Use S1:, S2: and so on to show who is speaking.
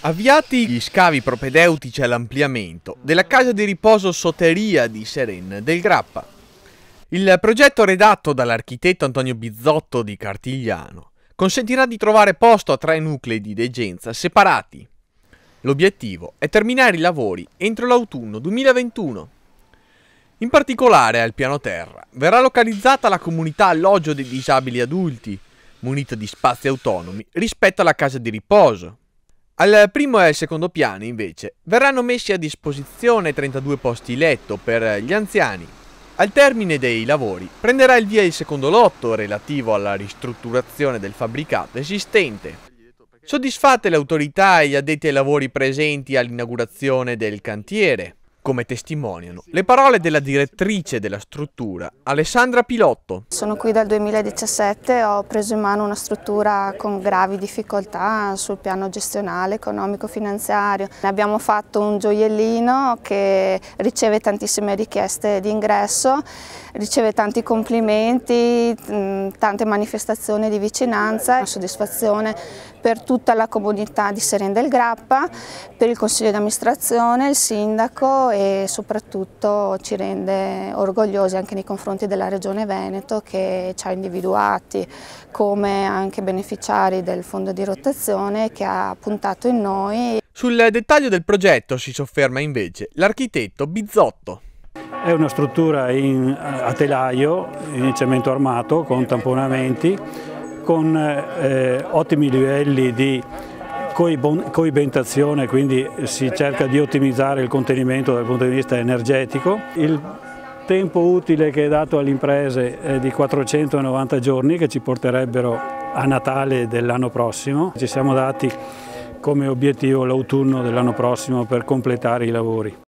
S1: Avviati gli scavi propedeutici all'ampliamento della casa di riposo Soteria di Seren del Grappa. Il progetto redatto dall'architetto Antonio Bizzotto di Cartigliano consentirà di trovare posto a tre nuclei di degenza separati. L'obiettivo è terminare i lavori entro l'autunno 2021. In particolare al piano terra verrà localizzata la comunità alloggio dei disabili adulti, munita di spazi autonomi rispetto alla casa di riposo, al primo e al secondo piano, invece, verranno messi a disposizione 32 posti letto per gli anziani. Al termine dei lavori prenderà il via il secondo lotto relativo alla ristrutturazione del fabbricato esistente. Soddisfatte le autorità e gli addetti ai lavori presenti all'inaugurazione del cantiere, come testimoniano le parole della direttrice della struttura, Alessandra Pilotto. Sono qui dal
S2: 2017, ho preso in mano una struttura con gravi difficoltà sul piano gestionale, economico, finanziario. Ne abbiamo fatto un gioiellino che riceve tantissime richieste di ingresso, riceve tanti complimenti, mm, tante manifestazioni di vicinanza, soddisfazione per tutta la comunità di Seren del Grappa, per il Consiglio di amministrazione, il Sindaco e soprattutto ci rende orgogliosi anche nei confronti della Regione Veneto che ci ha individuati come anche beneficiari del fondo di rotazione che ha puntato in noi.
S1: Sul dettaglio del progetto si sofferma invece l'architetto Bizzotto.
S3: È una struttura in, a telaio, in cemento armato, con tamponamenti, con eh, ottimi livelli di coibentazione, quindi si cerca di ottimizzare il contenimento dal punto di vista energetico. Il tempo utile che è dato alle imprese è di 490 giorni che ci porterebbero a Natale dell'anno prossimo. Ci siamo dati come obiettivo l'autunno dell'anno prossimo per completare i lavori.